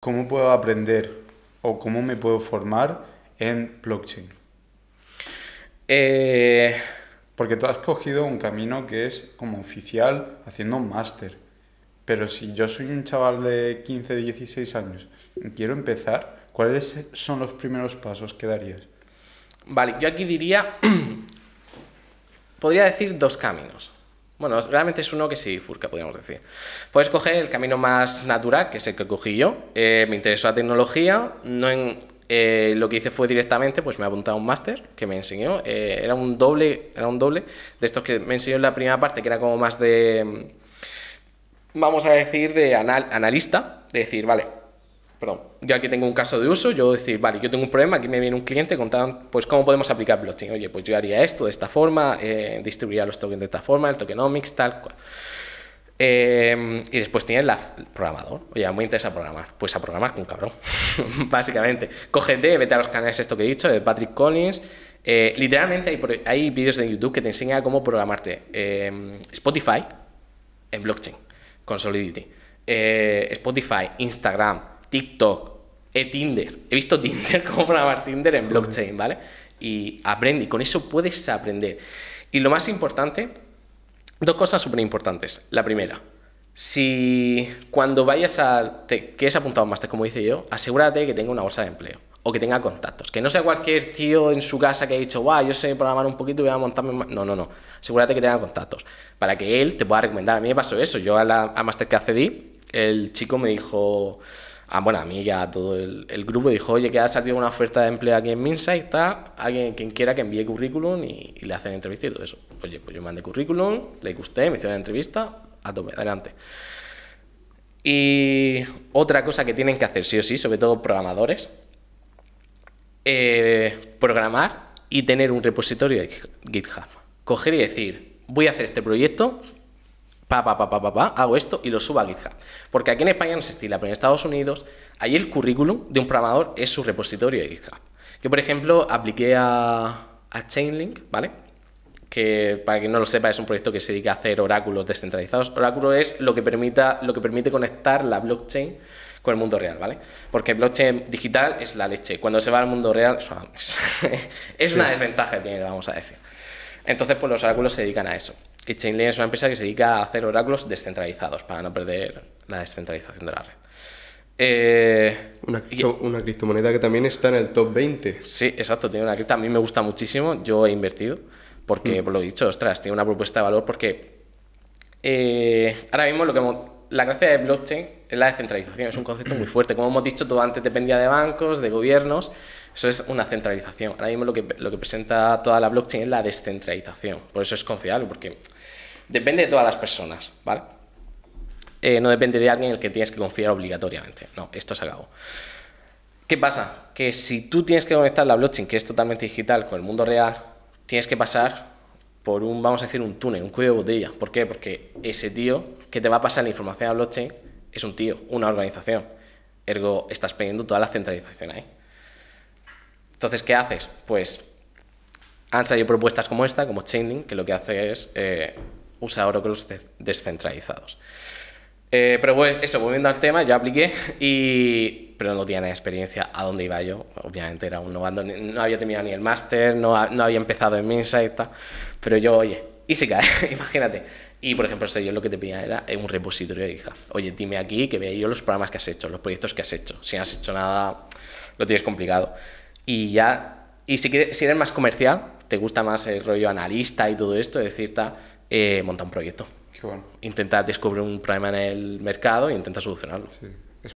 ¿Cómo puedo aprender o cómo me puedo formar en blockchain? Eh, Porque tú has cogido un camino que es como oficial haciendo un máster. Pero si yo soy un chaval de 15, 16 años y quiero empezar, ¿cuáles son los primeros pasos que darías? Vale, yo aquí diría, podría decir dos caminos. Bueno, realmente es uno que se bifurca, podríamos decir. Puedes coger el camino más natural, que es el que cogí yo. Eh, me interesó la tecnología, eh, lo que hice fue directamente, pues me apunté a un máster que me enseñó. Eh, era un doble, era un doble de estos que me enseñó en la primera parte, que era como más de, mm, vamos a decir, de analista, de decir, vale, perdón, yo aquí tengo un caso de uso, yo decir, vale, yo tengo un problema, aquí me viene un cliente contando, pues cómo podemos aplicar blockchain. Oye, pues yo haría esto de esta forma, eh, distribuiría los tokens de esta forma, el tokenomics, tal cual. Em, y después tienes la programador. Oye, muy interesa programar. Pues a programar con cabrón. Básicamente. Cógete, vete a los canales esto que he dicho, de Patrick Collins. Eh, literalmente hay, vídeos de YouTube que te enseñan cómo programarte em, Spotify en blockchain, con Solidity. Eh, Spotify, Instagram, TikTok, e Tinder. He visto Tinder, cómo programar Tinder en blockchain, ¿vale? Y aprende, y con eso puedes aprender. Y lo más importante, dos cosas súper importantes. La primera, si cuando vayas a. que es apuntado un máster, como dice yo, asegúrate que tenga una bolsa de empleo o que tenga contactos. Que no sea cualquier tío en su casa que ha dicho, guau, yo sé programar un poquito y voy a montarme. No, no, no. Asegúrate que tenga contactos para que él te pueda recomendar. A mí me pasó eso. Yo a la máster que accedí, el chico me dijo Ah, bueno, a mí ya todo el, grupo, dijo, oye, que ha salido una oferta de empleo aquí en y está, alguien quien quiera que envíe currículum y, le hacen entrevista y todo eso. Pues oye, pues yo mandé currículum, le gusté, me hicieron la entrevista, a tope, adelante. Y otra cosa que tienen que hacer sí o sí, sobre todo programadores, eh, programar y tener un repositorio de GitHub. Coger y decir, voy a hacer este proyecto, pa, pa, pa, pa, hago esto y lo subo a GitHub. Porque aquí en España no se estila, pero en Estados Unidos, ahí el currículum de un programador es su repositorio de GitHub. Yo, por ejemplo, apliqué a, Chainlink, ¿vale? que para quien no lo sepa es un proyecto que se dedica a hacer oráculos descentralizados. Oráculo es lo que, permita, lo que permite conectar la blockchain con el mundo real, ¿vale? Porque blockchain digital es la leche. Cuando se va al mundo real es una desventaja tiene, vamos a decir. Entonces, pues los oráculos se dedican a eso. Chainlink es una empresa que se dedica a hacer oráculos descentralizados para no perder la descentralización de la red. Eh, una, cripto, criptomoneda que también está en el top 20. Sí, exacto, tiene una cripta. A mí me gusta muchísimo, yo he invertido, porque, mm. por lo dicho, ostras, tiene una propuesta de valor porque eh, ahora mismo lo que... La gracia de blockchain es la descentralización, es un concepto muy fuerte. Como hemos dicho, todo antes dependía de bancos, de gobiernos, eso es una centralización. Ahora mismo lo que, presenta toda la blockchain es la descentralización. Por eso es confiable, porque depende de todas las personas, ¿vale? Eh, no depende de alguien en el que tienes que confiar obligatoriamente. No, esto se acabó. ¿Qué pasa? Que si tú tienes que conectar la blockchain, que es totalmente digital, con el mundo real, tienes que pasar por un, vamos a decir, un túnel, un cuello de botella. ¿Por qué? Porque ese tío que te va a pasar la información a blockchain es un tío, una organización. Ergo, estás pidiendo toda la centralización ahí. Entonces, ¿qué haces? Pues han salido propuestas como esta, como Chainlink, que lo que hace es eh, usar oráculos descentralizados. Eh, pero bueno, eso, volviendo al tema, yo apliqué y... Pero no tenía experiencia a dónde iba yo. Obviamente era un novando, no había terminado ni el máster, no, no había empezado en Minsa y Pero yo, oye, y se cae, imagínate. Y por ejemplo, yo lo que te pedía era un repositorio de hija. Oye, dime aquí que vea yo los programas que has hecho, los proyectos que has hecho. Si no has hecho nada, lo tienes complicado. Y ya, y si, quieres, si eres más comercial, te gusta más el rollo analista y todo esto, es eh, monta un proyecto. Intenta descubrir un problema en el mercado e intenta solucionarlo.